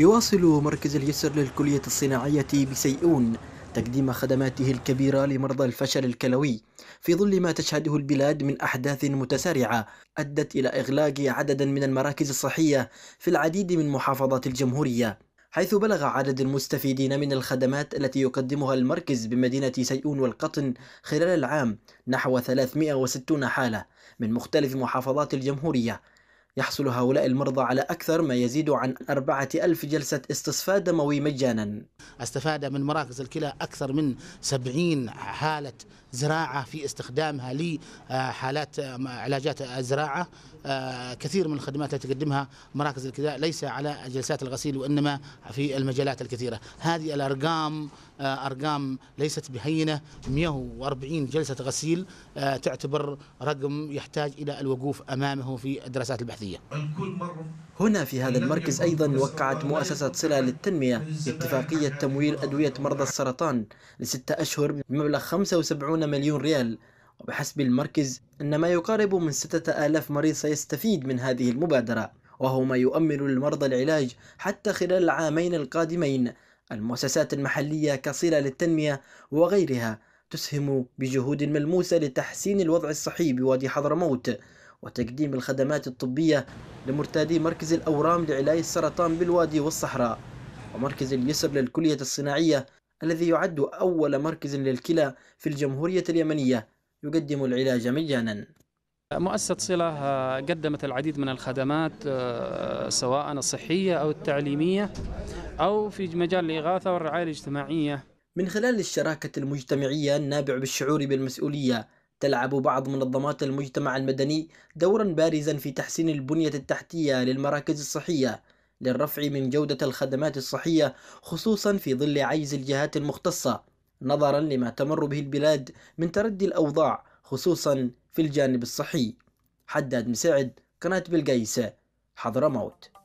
يواصل مركز اليسر للكلية الصناعية بسيئون تقديم خدماته الكبيرة لمرضى الفشل الكلوي في ظل ما تشهده البلاد من أحداث متسارعة أدت إلى إغلاق عددا من المراكز الصحية في العديد من محافظات الجمهورية حيث بلغ عدد المستفيدين من الخدمات التي يقدمها المركز بمدينة سيئون والقطن خلال العام نحو 360 حالة من مختلف محافظات الجمهورية يحصل هؤلاء المرضى على أكثر ما يزيد عن أربعة ألف جلسة استصفاء دموي مجانا استفاد من مراكز الكلى أكثر من سبعين حالة زراعة في استخدامها لحالات آه، آه، علاجات الزراعة آه، كثير من الخدمات التي تقدمها مراكز الكذا ليس على جلسات الغسيل وإنما في المجالات الكثيرة هذه الأرقام أرقام ليست بهينة 140 جلسة غسيل تعتبر رقم يحتاج إلى الوقوف أمامه في الدراسات البحثية هنا في هذا المركز أيضا وقعت مؤسسة صلة للتنمية اتفاقية تمويل أدوية مرضى السرطان لستة أشهر بمبلغ 75 150 مليون ريال وبحسب المركز أن ما يقارب من 6000 مريض سيستفيد من هذه المبادرة وهو ما يؤمل للمرضى العلاج حتى خلال العامين القادمين المؤسسات المحلية كصلة للتنمية وغيرها تسهم بجهود ملموسة لتحسين الوضع الصحي بوادي حضرموت وتقديم الخدمات الطبية لمرتادي مركز الأورام لعلاج السرطان بالوادي والصحراء ومركز اليسر للكلية الصناعية الذي يعد أول مركز للكلى في الجمهورية اليمنية يقدم العلاج مجانا مؤسسة صلة آه، قدمت العديد من الخدمات آه، سواء الصحية أو التعليمية أو في مجال الإغاثة والرعاية الاجتماعية من خلال الشراكة المجتمعية النابع بالشعور بالمسؤولية تلعب بعض منظمات المجتمع المدني دورا بارزا في تحسين البنية التحتية للمراكز الصحية للرفع من جودة الخدمات الصحية خصوصا في ظل عجز الجهات المختصة نظرا لما تمر به البلاد من تردي الأوضاع خصوصا في الجانب الصحي حداد مساعد قناة بلقيسة حضرموت